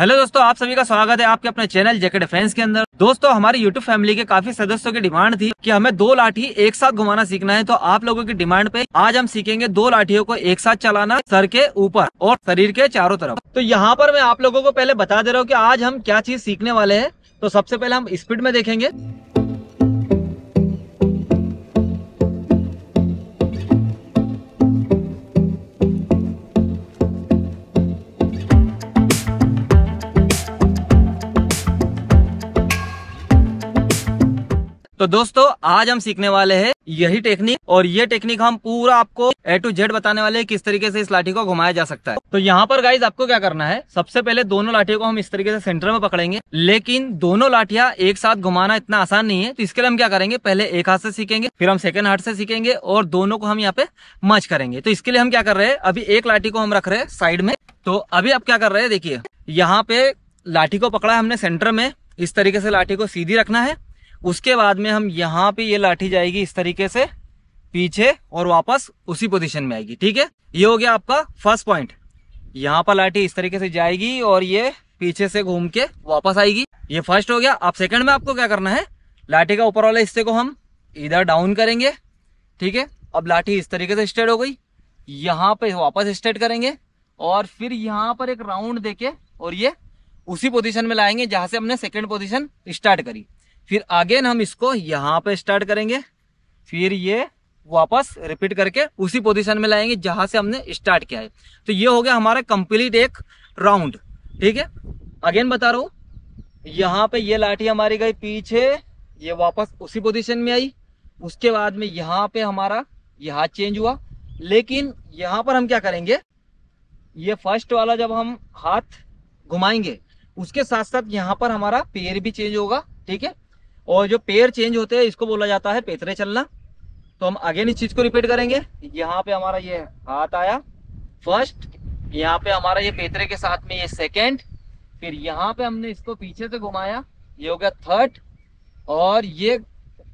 hello दोस्तों आप सभी का स्वागत है आपके अपने चैनल जेके डिफेंस के अंदर दोस्तों हमारी यूट्यूब फैमिली के काफी सदस्यों की डिमांड थी कि हमें दो लाठी एक साथ घुमाना सीखना है तो आप लोगों की डिमांड पे आज हम सीखेंगे दो लाठियों को एक साथ चलाना सर के ऊपर और शरीर के चारों तरफ तो यहाँ पर मैं आप लोगों को पहले बता दे रहा हूँ की आज हम क्या चीज सीखने वाले है तो सबसे पहले हम स्पीड में देखेंगे तो दोस्तों आज हम सीखने वाले हैं यही टेक्निक और ये टेक्निक हम पूरा आपको ए टू जेड बताने वाले हैं किस तरीके से इस लाठी को घुमाया जा सकता है तो यहाँ पर गाइज आपको क्या करना है सबसे पहले दोनों लाठियों को हम इस तरीके से सेंटर में पकड़ेंगे लेकिन दोनों लाठिया एक साथ घुमाना इतना आसान नहीं है तो इसके लिए हम क्या करेंगे पहले एक हाथ से सीखेंगे फिर हम सेकंड हाथ से सीखेंगे और दोनों को हम यहाँ पे मच करेंगे तो इसके लिए हम क्या कर रहे हैं अभी एक लाठी को हम रख रहे हैं साइड में तो अभी आप क्या कर रहे हैं देखिए यहाँ पे लाठी को पकड़ा है हमने सेंटर में इस तरीके से लाठी को सीधी रखना है उसके बाद में हम यहाँ पे ये लाठी जाएगी इस तरीके से पीछे और वापस उसी पोजीशन में आएगी ठीक है ये हो गया आपका फर्स्ट पॉइंट यहाँ पर लाठी इस तरीके से जाएगी और ये पीछे से घूम के वापस आएगी ये फर्स्ट हो गया अब सेकंड में आपको क्या करना है लाठी का ऊपर वाले हिस्से को हम इधर डाउन करेंगे ठीक है अब लाठी इस तरीके से स्ट्रेट हो गई यहाँ पे वापस स्ट्रेट करेंगे और फिर यहाँ पर एक राउंड देके और ये उसी पोजीशन में लाएंगे जहां से हमने सेकेंड पोजीशन स्टार्ट करी फिर अगेन हम इसको यहाँ पे स्टार्ट करेंगे फिर ये वापस रिपीट करके उसी पोजीशन में लाएंगे जहां से हमने स्टार्ट किया है तो ये हो गया हमारा कंप्लीट एक राउंड ठीक है अगेन बता रहा हूँ यहाँ पे ये लाठी हमारी गई पीछे ये वापस उसी पोजीशन में आई उसके बाद में यहाँ पे हमारा ये हाथ चेंज हुआ लेकिन यहाँ पर हम क्या करेंगे ये फर्स्ट वाला जब हम हाथ घुमाएंगे उसके साथ साथ यहाँ पर हमारा पेयर भी चेंज होगा ठीक है और जो पेयर चेंज होते हैं इसको बोला जाता है पेतरे चलना तो हम अगेन इस चीज को रिपीट करेंगे यहाँ पे हमारा ये हाथ आया फर्स्ट यहाँ पे हमारा ये पेतरे के साथ में ये सेकेंड फिर यहाँ पे हमने इसको पीछे से घुमाया ये हो गया थर्ड और ये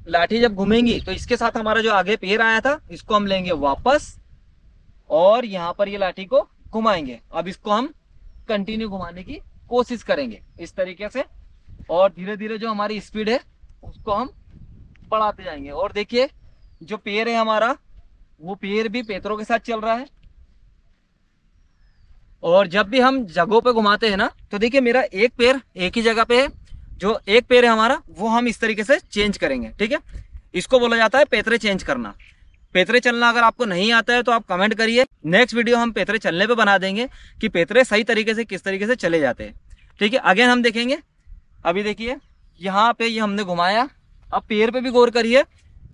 लाठी जब घूमेंगी तो इसके साथ हमारा जो आगे पेड़ आया था इसको हम लेंगे वापस और यहाँ पर ये लाठी को घुमाएंगे अब इसको हम कंटिन्यू घुमाने की कोशिश करेंगे इस तरीके से और धीरे धीरे जो हमारी स्पीड है उसको हम बढ़ाते जाएंगे और देखिए जो पेड़ है हमारा वो पेड़ भी पेतरों के साथ चल रहा है और जब भी हम जगहों पे घुमाते हैं ना तो देखिए मेरा एक पेड़ एक ही जगह पे है जो एक पेड़ है हमारा वो हम इस तरीके से चेंज करेंगे ठीक है इसको बोला जाता है पेतरे चेंज करना पेतरे चलना अगर आपको नहीं आता है तो आप कमेंट करिए नेक्स्ट वीडियो हम पेतरे चलने पे बना देंगे कि पेतरे सही तरीके से किस तरीके से चले जाते हैं ठीक है अगेन हम देखेंगे अभी देखिए यहाँ पे ये यह हमने घुमाया अब पैर पे भी गौर करिए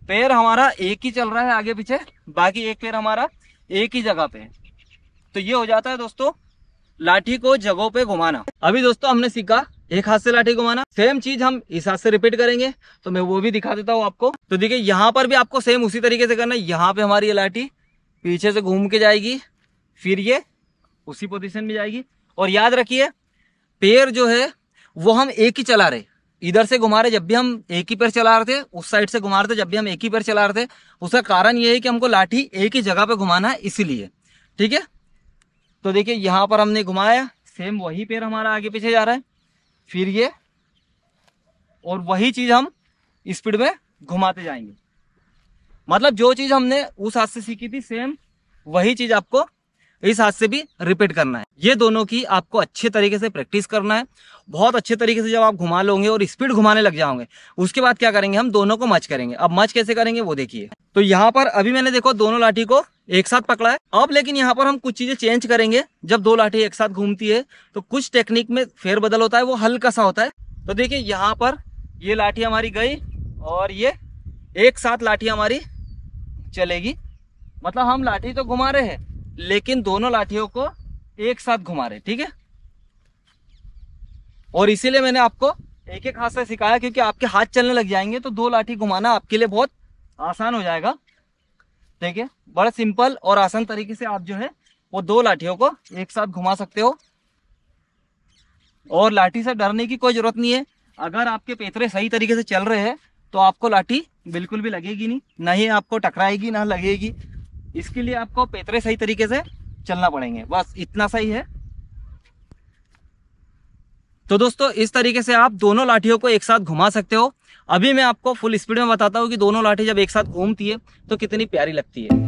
पैर हमारा एक ही चल रहा है आगे पीछे बाकी एक पैर हमारा एक ही जगह पे तो ये हो जाता है दोस्तों लाठी को जगहों पे घुमाना अभी दोस्तों हमने सीखा एक हाथ से लाठी घुमाना सेम चीज हम इस हाथ से रिपीट करेंगे तो मैं वो भी दिखा देता हूँ आपको तो देखिए यहाँ पर भी आपको सेम उसी तरीके से करना है यहाँ पे हमारी ये लाठी पीछे से घूम के जाएगी फिर ये उसी पोजिशन में जाएगी और याद रखिए पैर जो है वो हम एक ही चला रहे इधर से घुमा रहे जब भी हम एक ही पैर चला रहे थे उस साइड से घुमा रहे थे जब भी हम एक ही पैर चला रहे थे उसका कारण ये है कि हमको लाठी एक ही जगह पे घुमाना है इसीलिए ठीक है तो देखिए यहाँ पर हमने घुमाया सेम वही पैर हमारा आगे पीछे जा रहा है फिर ये और वही चीज़ हम स्पीड में घुमाते जाएंगे मतलब जो चीज़ हमने उस हाथ से सीखी थी सेम वही चीज़ आपको इस हाथ से भी रिपीट करना है ये दोनों की आपको अच्छे तरीके से प्रैक्टिस करना है बहुत अच्छे तरीके से जब आप घुमा लोगे और स्पीड घुमाने लग जाओगे उसके बाद क्या करेंगे हम दोनों को मच करेंगे अब मच कैसे करेंगे वो देखिए तो यहाँ पर अभी मैंने देखो दोनों लाठी को एक साथ पकड़ा है अब लेकिन यहाँ पर हम कुछ चीजें चेंज करेंगे जब दो लाठी एक साथ घूमती है तो कुछ टेक्निक में फेरबदल होता है वो हल्का सा होता है तो देखिए यहाँ पर ये लाठी हमारी गई और ये एक साथ लाठी हमारी चलेगी मतलब हम लाठी तो घुमा रहे हैं लेकिन दोनों लाठियों को एक साथ घुमा रहे ठीक है और इसीलिए मैंने आपको एक एक हाथ से सिखाया क्योंकि आपके हाथ चलने लग जाएंगे तो दो लाठी घुमाना आपके लिए बहुत आसान हो जाएगा ठीक है बड़ा सिंपल और आसान तरीके से आप जो है वो दो लाठियों को एक साथ घुमा सकते हो और लाठी से डरने की कोई जरूरत नहीं है अगर आपके पेतरे सही तरीके से चल रहे हैं तो आपको लाठी बिल्कुल भी लगेगी नहीं ना ही आपको टकराएगी ना लगेगी इसके लिए आपको पेतरे सही तरीके से चलना पड़ेंगे बस इतना सही है तो दोस्तों इस तरीके से आप दोनों लाठियों को एक साथ घुमा सकते हो अभी मैं आपको फुल स्पीड में बताता हूँ कि दोनों लाठी जब एक साथ घूमती है तो कितनी प्यारी लगती है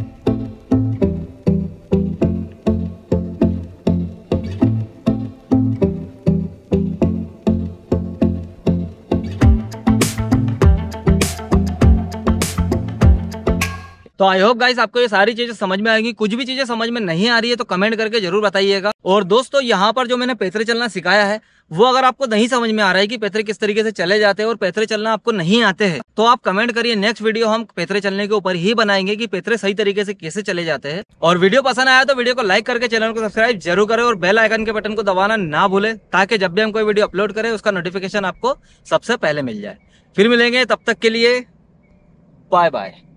तो आई होप गाइस आपको ये सारी चीजें समझ में आएंगी कुछ भी चीजें समझ में नहीं आ रही है तो कमेंट करके जरूर बताइएगा और दोस्तों यहाँ पर जो मैंने पैथरे चलना सिखाया है वो अगर आपको नहीं समझ में आ रहा है कि पैथरे किस तरीके से चले जाते हैं और पैथरे चलना आपको नहीं आते हैं तो आप कमेंट करिए नेक्स्ट वीडियो हम पैथरे चलने के ऊपर ही बनाएंगे की पैथरे सही तरीके से कैसे चले जाते हैं और वीडियो पसंद आया तो वीडियो को लाइक करके चैनल को सब्सक्राइब जरूर करें और बेल आइकन के बटन को दबाना ना भूले ताकि जब भी हम कोई वीडियो अपलोड करें उसका नोटिफिकेशन आपको सबसे पहले मिल जाए फिर मिलेंगे तब तक के लिए बाय बाय